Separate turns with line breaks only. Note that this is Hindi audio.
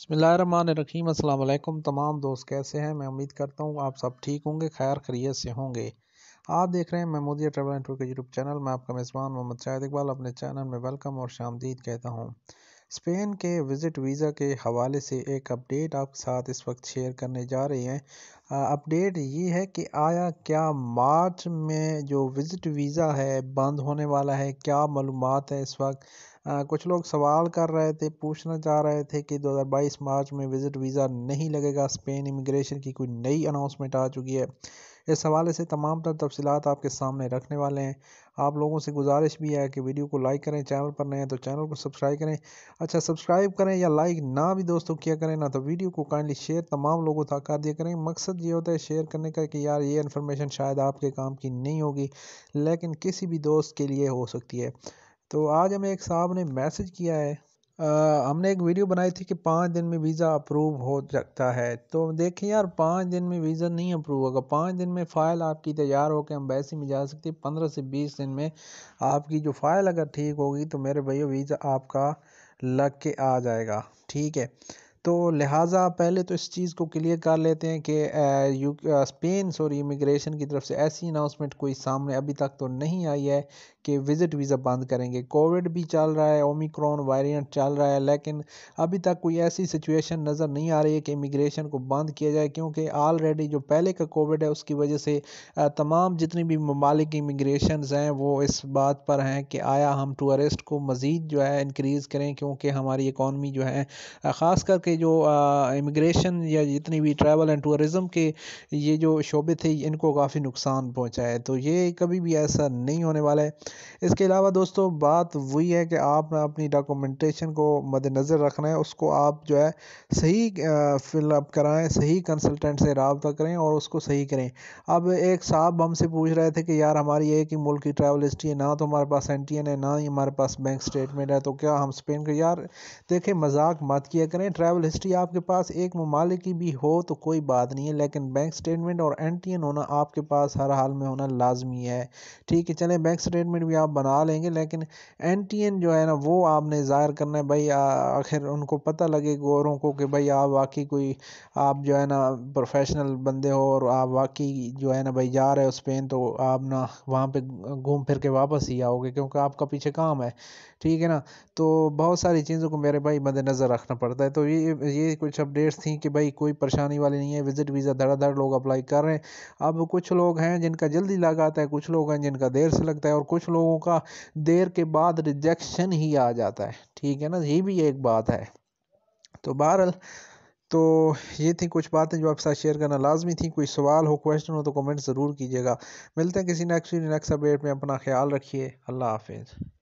बसमीम अल्लाम तमाम दोस्त कैसे हैं मैं उम्मीद करता हूँ आप सब ठीक होंगे खैर खरीत से होंगे आप देख रहे हैं मैं मोदी ट्रेवल एंड टूर के यूट्यूब चैनल मैं आपका मेज़बान मोहम्मद शाहिद इकबाल अपने चैनल में वेलकम और शामदीद कहता हूँ स्पेन के विज़िट वीज़ा के हवाले से एक अपडेट आपके साथ इस वक्त शेयर करने जा रहे हैं अपडेट ये है कि आया क्या मार्च में जो विज़िट वीज़ा है बंद होने वाला है क्या मालूम है इस वक्त कुछ लोग सवाल कर रहे थे पूछना चाह रहे थे कि 2022 मार्च में विज़िट वीज़ा नहीं लगेगा स्पेन इमिग्रेशन की कोई नई अनाउंसमेंट आ चुकी है इस हवाले से तमाम तर तफसीत आपके सामने रखने वाले हैं आप लोगों से गुजारिश भी है कि वीडियो को लाइक करें चैनल पर नए हैं तो चैनल को सब्सक्राइब करें अच्छा सब्सक्राइब करें या लाइक ना भी दोस्तों किया करें ना तो वीडियो को काइंडली शेयर तमाम लोगों तक कर दिया करें मकसद ये होता है शेयर करने का कि यार ये इन्फॉर्मेशन शायद आपके काम की नहीं होगी लेकिन किसी भी दोस्त के लिए हो सकती है तो आज हमें एक साहब ने मैसेज किया है आ, हमने एक वीडियो बनाई थी कि पाँच दिन में वीज़ा अप्रूव हो सकता है तो देखें यार पाँच दिन में वीज़ा नहीं अप्रूव होगा पाँच दिन में फ़ाइल आपकी तैयार होकर एम्बेसी में जा सकती है पंद्रह से बीस दिन में आपकी जो फ़ाइल अगर ठीक होगी तो मेरे भैया वीज़ा आपका लग के आ जाएगा ठीक है तो लिहाजा पहले तो इस चीज़ को क्लियर कर लेते हैं कि यू स्पेन सॉरी इमिग्रेशन की तरफ से ऐसी अनाउंसमेंट कोई सामने अभी तक तो नहीं आई है के विज़िट वीज़ा बंद करेंगे कोविड भी चल रहा है ओमिक्रॉन वायरेंट चल रहा है लेकिन अभी तक कोई ऐसी सिचुएशन नज़र नहीं आ रही है कि इमिग्रेशन को बंद किया जाए क्योंकि ऑलरेडी जो पहले का कोविड है उसकी वजह से तमाम जितनी भी ममालिक इमिग्रेशन हैं वो इस बात पर हैं कि आया हम टूरिस्ट को मज़ीद जो है इनक्रीज़ करें क्योंकि हमारी इकॉनमी जो है ख़ास करके जो इमिग्रेशन या जितनी भी ट्रैवल एंड टूरिज़म के ये जो शोबे थे इनको काफ़ी नुकसान पहुँचा है तो ये कभी भी ऐसा नहीं होने वाला है इसके अलावा दोस्तों बात वही है कि आप अपनी डॉक्यूमेंटेशन को मद्दनज़र रखना है उसको आप जो है सही फिलअप कराएँ सही कंसल्टेंट से रबता करें और उसको सही करें अब एक साहब हमसे पूछ रहे थे कि यार हमारी एक ही मुल्क की ट्रैवल हिस्ट्री है ना तो हमारे पास एन है ना ही हमारे पास बैंक स्टेटमेंट है तो क्या हम स्पेन का यार देखें मजाक मत किया करें ट्रैवल हिस्ट्री आपके पास एक ममालिक की भी हो तो कोई बात नहीं है लेकिन बैंक स्टेटमेंट और एन होना आपके पास हर हाल में होना लाजमी है ठीक है चलें बैंक स्टेटमेंट डॉक्यूमेंट भी आप बना लेंगे लेकिन एन टी एन जो है ना वो आपने ज़ाहिर करना है भाई आखिर उनको पता लगे गोरों को कि भाई आप वाकई कोई आप जो है ना प्रोफेशनल बंदे हो और आप वाकई जो है ना भाई जा रहे हो स्पेन तो आप ना वहाँ पर घूम फिर के वापस ही आओगे क्योंकि आपका पीछे काम है ठीक है ना तो बहुत सारी चीज़ों को मेरे भाई मद्देनज़र रखना पड़ता है तो ये ये कुछ अपडेट्स थी कि भाई कोई परेशानी वाली नहीं है विज़िट वीज़ा धड़ाधड़ लोग अप्लाई कर रहे हैं अब कुछ लोग हैं जिनका जल्दी लगाता है कुछ लोग हैं जिनका देर से लगता है और कुछ कुछ लोगों का देर के बाद रिजेक्शन ही आ जाता है ठीक है ना ये भी एक बात है तो बहरहाल तो ये थी कुछ बातें जो आपके साथ शेयर करना लाजमी थी कोई सवाल हो क्वेश्चन हो तो कमेंट ज़रूर कीजिएगा मिलते हैं किसी नेक्स्ट नेक्स्ट अपडेट में अपना ख्याल रखिए अल्लाह हाफिज़